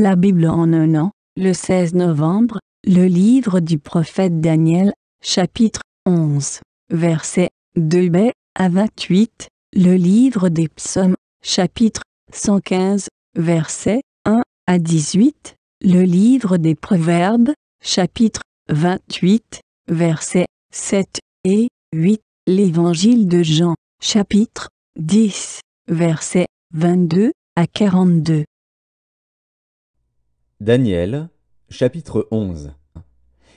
La Bible en un an, le 16 novembre, le livre du prophète Daniel, chapitre 11, versets 2b à 28, le livre des psaumes, chapitre 115, versets 1 à 18, le livre des proverbes, chapitre 28, versets 7 et 8, l'évangile de Jean, chapitre 10, versets 22 à 42, Daniel, chapitre 11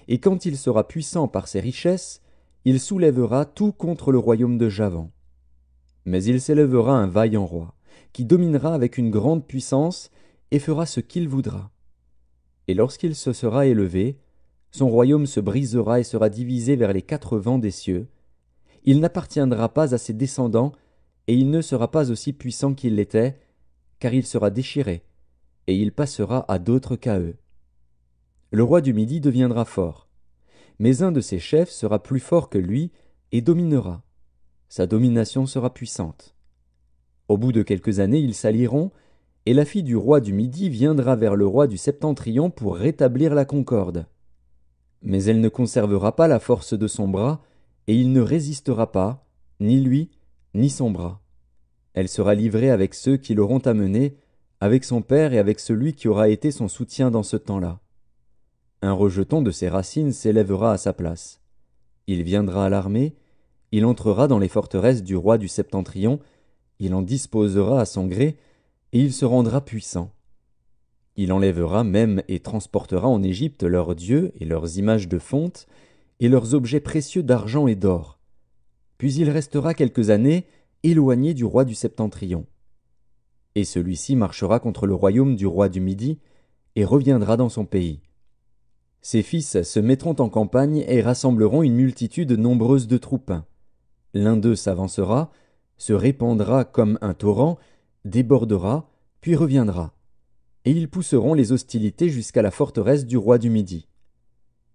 Et quand il sera puissant par ses richesses, il soulèvera tout contre le royaume de Javan. Mais il s'élèvera un vaillant roi, qui dominera avec une grande puissance et fera ce qu'il voudra. Et lorsqu'il se sera élevé, son royaume se brisera et sera divisé vers les quatre vents des cieux. Il n'appartiendra pas à ses descendants, et il ne sera pas aussi puissant qu'il l'était, car il sera déchiré, et il passera à d'autres qu'à eux. Le roi du Midi deviendra fort, mais un de ses chefs sera plus fort que lui et dominera. Sa domination sera puissante. Au bout de quelques années, ils s'allieront, et la fille du roi du Midi viendra vers le roi du Septentrion pour rétablir la concorde. Mais elle ne conservera pas la force de son bras, et il ne résistera pas, ni lui, ni son bras. Elle sera livrée avec ceux qui l'auront amenée, avec son père et avec celui qui aura été son soutien dans ce temps-là. Un rejeton de ses racines s'élèvera à sa place. Il viendra à l'armée, il entrera dans les forteresses du roi du septentrion, il en disposera à son gré, et il se rendra puissant. Il enlèvera même et transportera en Égypte leurs dieux et leurs images de fonte, et leurs objets précieux d'argent et d'or. Puis il restera quelques années éloigné du roi du septentrion et celui-ci marchera contre le royaume du roi du Midi, et reviendra dans son pays. Ses fils se mettront en campagne et rassembleront une multitude nombreuse de troupes. L'un d'eux s'avancera, se répandra comme un torrent, débordera, puis reviendra. Et ils pousseront les hostilités jusqu'à la forteresse du roi du Midi.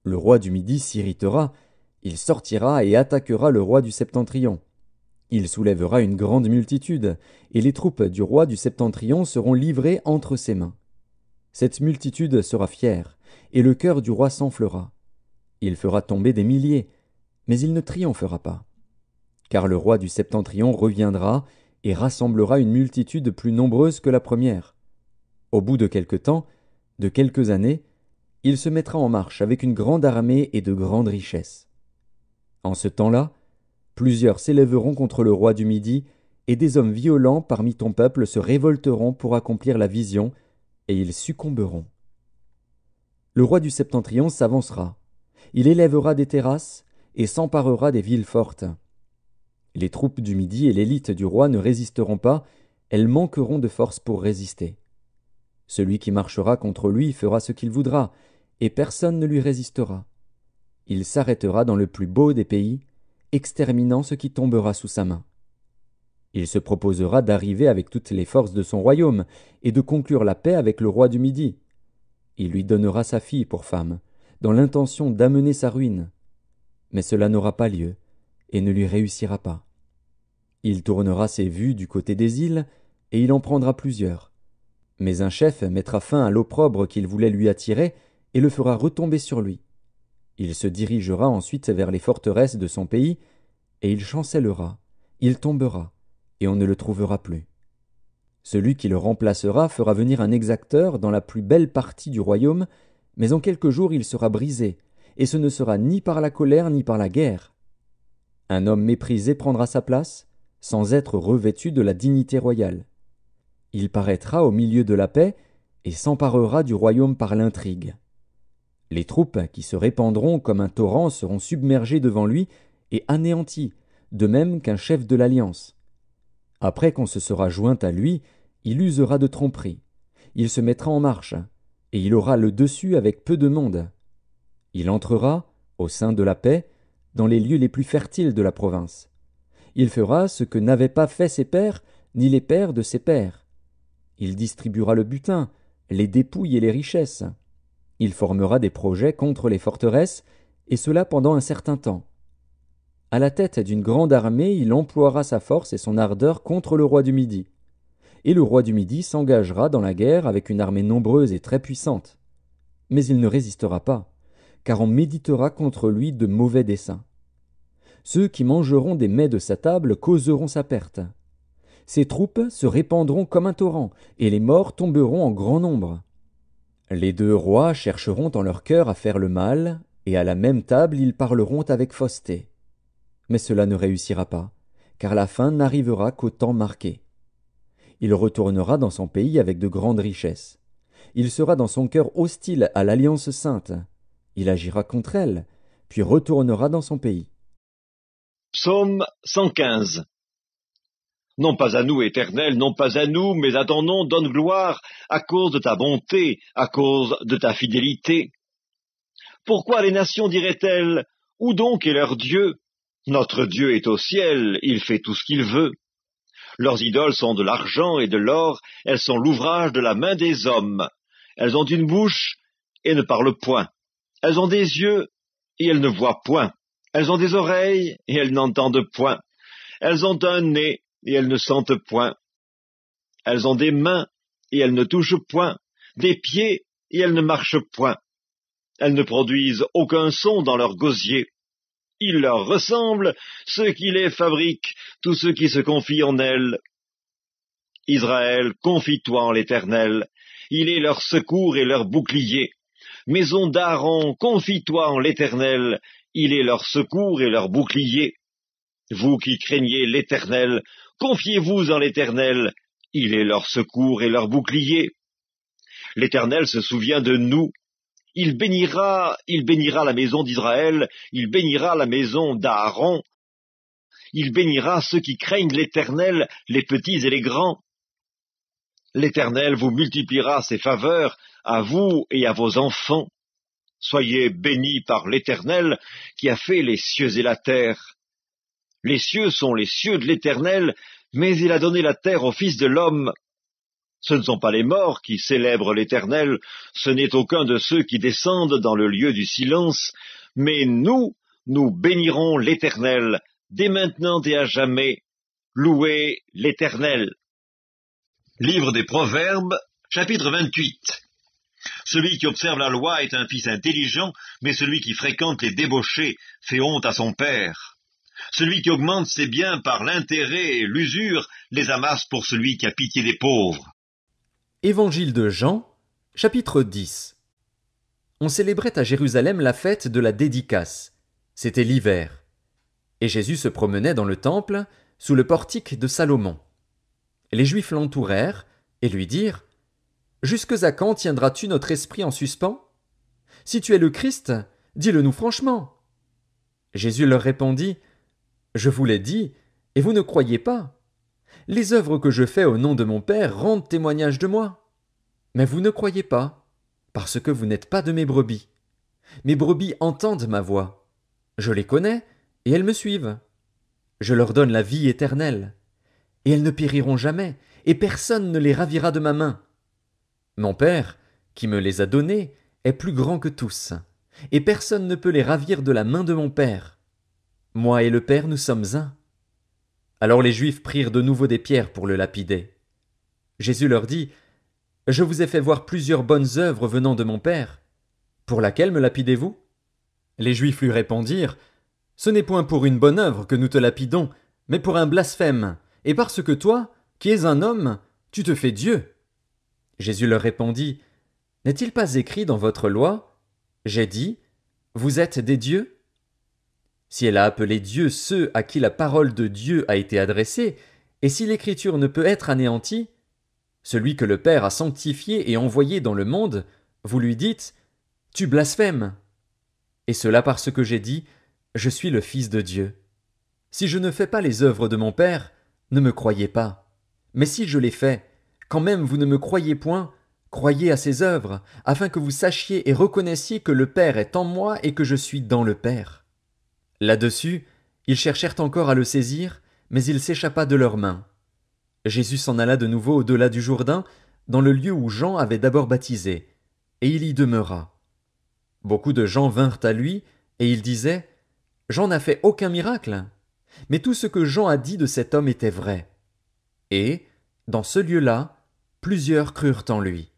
Le roi du Midi s'irritera, il sortira et attaquera le roi du septentrion. Il soulèvera une grande multitude, et les troupes du roi du septentrion seront livrées entre ses mains. Cette multitude sera fière, et le cœur du roi s'enflera. Il fera tomber des milliers, mais il ne triomphera pas. Car le roi du septentrion reviendra et rassemblera une multitude plus nombreuse que la première. Au bout de quelque temps, de quelques années, il se mettra en marche avec une grande armée et de grandes richesses. En ce temps-là, Plusieurs s'élèveront contre le roi du Midi, et des hommes violents parmi ton peuple se révolteront pour accomplir la vision, et ils succomberont. Le roi du Septentrion s'avancera. Il élèvera des terrasses, et s'emparera des villes fortes. Les troupes du Midi et l'élite du roi ne résisteront pas, elles manqueront de force pour résister. Celui qui marchera contre lui fera ce qu'il voudra, et personne ne lui résistera. Il s'arrêtera dans le plus beau des pays, exterminant ce qui tombera sous sa main. Il se proposera d'arriver avec toutes les forces de son royaume, et de conclure la paix avec le roi du Midi. Il lui donnera sa fille pour femme, dans l'intention d'amener sa ruine. Mais cela n'aura pas lieu, et ne lui réussira pas. Il tournera ses vues du côté des îles, et il en prendra plusieurs. Mais un chef mettra fin à l'opprobre qu'il voulait lui attirer, et le fera retomber sur lui. Il se dirigera ensuite vers les forteresses de son pays, et il chancellera, il tombera, et on ne le trouvera plus. Celui qui le remplacera fera venir un exacteur dans la plus belle partie du royaume, mais en quelques jours il sera brisé, et ce ne sera ni par la colère ni par la guerre. Un homme méprisé prendra sa place, sans être revêtu de la dignité royale. Il paraîtra au milieu de la paix, et s'emparera du royaume par l'intrigue. Les troupes qui se répandront comme un torrent seront submergées devant lui et anéanties, de même qu'un chef de l'Alliance. Après qu'on se sera joint à lui, il usera de tromperie. Il se mettra en marche, et il aura le dessus avec peu de monde. Il entrera, au sein de la paix, dans les lieux les plus fertiles de la province. Il fera ce que n'avaient pas fait ses pères, ni les pères de ses pères. Il distribuera le butin, les dépouilles et les richesses. Il formera des projets contre les forteresses, et cela pendant un certain temps. À la tête d'une grande armée, il emploiera sa force et son ardeur contre le roi du Midi. Et le roi du Midi s'engagera dans la guerre avec une armée nombreuse et très puissante. Mais il ne résistera pas, car on méditera contre lui de mauvais desseins. Ceux qui mangeront des mets de sa table causeront sa perte. Ses troupes se répandront comme un torrent, et les morts tomberont en grand nombre. Les deux rois chercheront en leur cœur à faire le mal, et à la même table ils parleront avec fausseté. Mais cela ne réussira pas, car la fin n'arrivera qu'au temps marqué. Il retournera dans son pays avec de grandes richesses. Il sera dans son cœur hostile à l'Alliance sainte. Il agira contre elle, puis retournera dans son pays. Psaume 115 non pas à nous, Éternel, non pas à nous, mais à ton nom donne gloire, à cause de ta bonté, à cause de ta fidélité. Pourquoi les nations diraient-elles, où donc est leur Dieu Notre Dieu est au ciel, il fait tout ce qu'il veut. Leurs idoles sont de l'argent et de l'or, elles sont l'ouvrage de la main des hommes. Elles ont une bouche et ne parlent point. Elles ont des yeux et elles ne voient point. Elles ont des oreilles et elles n'entendent point. Elles ont un nez et elles ne sentent point. Elles ont des mains, et elles ne touchent point, des pieds, et elles ne marchent point. Elles ne produisent aucun son dans leur gosier. ils leur ressemblent, ceux qui les fabriquent, tous ceux qui se confient en elles. Israël, confie-toi en l'Éternel. Il est leur secours et leur bouclier. Maison d'Aaron, confie-toi en l'Éternel. Il est leur secours et leur bouclier. Vous qui craignez l'Éternel, confiez-vous en l'Éternel, il est leur secours et leur bouclier. L'Éternel se souvient de nous. Il bénira, il bénira la maison d'Israël, il bénira la maison d'Aaron, il bénira ceux qui craignent l'Éternel, les petits et les grands. L'Éternel vous multipliera ses faveurs à vous et à vos enfants. Soyez bénis par l'Éternel qui a fait les cieux et la terre. Les cieux sont les cieux de l'Éternel, mais il a donné la terre au Fils de l'homme. Ce ne sont pas les morts qui célèbrent l'Éternel, ce n'est aucun de ceux qui descendent dans le lieu du silence, mais nous, nous bénirons l'Éternel, dès maintenant et à jamais. Louez l'Éternel. Livre des Proverbes, chapitre 28. Celui qui observe la loi est un fils intelligent, mais celui qui fréquente les débauchés fait honte à son père. Celui qui augmente ses biens par l'intérêt et l'usure les amasse pour celui qui a pitié des pauvres. Évangile de Jean, chapitre 10 On célébrait à Jérusalem la fête de la dédicace. C'était l'hiver. Et Jésus se promenait dans le temple, sous le portique de Salomon. Les Juifs l'entourèrent et lui dirent Jusque à quand tiendras-tu notre esprit en suspens Si tu es le Christ, dis-le-nous franchement. Jésus leur répondit je vous l'ai dit, et vous ne croyez pas. Les œuvres que je fais au nom de mon Père rendent témoignage de moi. Mais vous ne croyez pas, parce que vous n'êtes pas de mes brebis. Mes brebis entendent ma voix. Je les connais, et elles me suivent. Je leur donne la vie éternelle, et elles ne périront jamais, et personne ne les ravira de ma main. Mon Père, qui me les a données, est plus grand que tous, et personne ne peut les ravir de la main de mon Père. Moi et le Père, nous sommes un. Alors les Juifs prirent de nouveau des pierres pour le lapider. Jésus leur dit. Je vous ai fait voir plusieurs bonnes œuvres venant de mon Père. Pour laquelle me lapidez-vous? Les Juifs lui répondirent. Ce n'est point pour une bonne œuvre que nous te lapidons, mais pour un blasphème, et parce que toi, qui es un homme, tu te fais Dieu. Jésus leur répondit. N'est-il pas écrit dans votre loi? J'ai dit. Vous êtes des dieux? Si elle a appelé Dieu ceux à qui la parole de Dieu a été adressée, et si l'Écriture ne peut être anéantie, celui que le Père a sanctifié et envoyé dans le monde, vous lui dites Tu blasphèmes. Et cela parce que j'ai dit Je suis le Fils de Dieu. Si je ne fais pas les œuvres de mon Père, ne me croyez pas. Mais si je les fais, quand même vous ne me croyez point, croyez à ses œuvres, afin que vous sachiez et reconnaissiez que le Père est en moi et que je suis dans le Père. Là-dessus, ils cherchèrent encore à le saisir, mais il s'échappa de leurs mains. Jésus s'en alla de nouveau au-delà du Jourdain, dans le lieu où Jean avait d'abord baptisé, et il y demeura. Beaucoup de gens vinrent à lui, et ils disaient Jean n'a fait aucun miracle. Mais tout ce que Jean a dit de cet homme était vrai. Et, dans ce lieu-là, plusieurs crurent en lui.